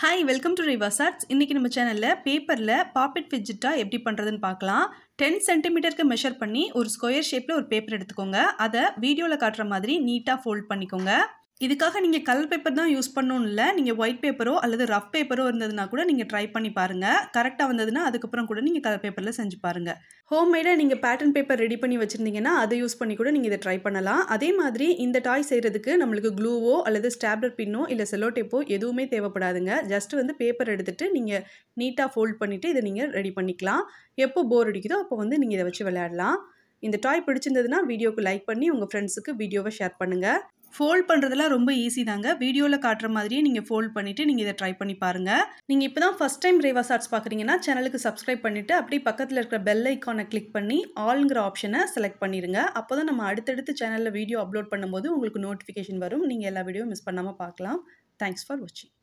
hi welcome to rivers arts இன்றைக்கி நம்ம சேனலில் பேப்பரில் பாப்பெட் விஜிட்டா எப்படி பண்ணுறதுன்னு பார்க்கலாம் டென் சென்டிமீட்டருக்கு மெஷர் பண்ணி ஒரு ஸ்கொயர் ஷேப்பில் ஒரு பேப்பர் எடுத்துக்கோங்க அதை வீடியோவில் காட்டுற மாதிரி நீட்டாக ஃபோல்ட் பண்ணிக்கோங்க இதுக்காக நீங்கள் கலர் பேப்பர் தான் யூஸ் பண்ணணும் இல்லை நீங்கள் ஒயிட் பேப்பரோ அல்லது ரஃப் பேப்பரோ இருந்ததுன்னா கூட நீங்கள் ட்ரை பண்ணி பாருங்கள் கரெக்டாக வந்ததுன்னா அதுக்கப்புறம் கூட நீங்கள் கலர் பேப்பரில் செஞ்சு பாருங்கள் ஹோம்மேடாக நீங்கள் பேட்டர்ன் பேப்பர் ரெடி பண்ணி வச்சுருந்தீங்கன்னா அதை யூஸ் பண்ணி கூட நீங்கள் இதை ட்ரை பண்ணலாம் அதே மாதிரி இந்த டாய் செய்கிறதுக்கு நம்மளுக்கு க்ளூவோ அல்லது ஸ்டாப்லர் பின்னோ இல்லை செலோ டேப்போ எதுவுமே தேவைப்படாதுங்க ஜஸ்ட் வந்து பேப்பர் எடுத்துகிட்டு நீங்கள் நீட்டாக ஃபோல்ட் பண்ணிவிட்டு இதை நீங்கள் ரெடி பண்ணிக்கலாம் எப்போ போர் அடிக்குதோ அப்போ வந்து நீங்கள் இதை வச்சு விளையாடலாம் இந்த டாய் பிடிச்சிருந்ததுன்னா வீடியோக்கு லைக் பண்ணி உங்கள் ஃப்ரெண்ட்ஸுக்கு வீடியோவை ஷேர் பண்ணுங்கள் ஃபோல்ட் பண்ணுறதுலாம் ரொம்ப ஈஸி தாங்க வீடியோவில் காட்டுற மாதிரியே நீங்கள் ஃபோல்ட் பண்ணிவிட்டு நீங்கள் இதை ட்ரை பண்ணி பாருங்கள் நீங்கள் இப்போ தான் ஃபஸ்ட் டைம் ரேவா சார்ட்ஸ் பார்க்குறீங்கன்னா சேனலுக்கு சப்ஸ்கிரைப் பண்ணிவிட்டு அப்படியே பக்கத்தில் இருக்கிற பெல் ஐக்கானை கிளிக் பண்ணி ஆல்ங்கிற ஆப்ஷனை செலக்ட் பண்ணிடுங்க அப்போ தான் நம்ம அடுத்தடுத்து சேனலில் வீடியோ அப்லோட் பண்ணும்போது உங்களுக்கு நோட்டிஃபிகேஷன் வரும் நீங்கள் எல்லா வீடியோவும் மிஸ் பண்ணாமல் பார்க்கலாம் தேங்க்ஸ் ஃபார் வாட்சிங்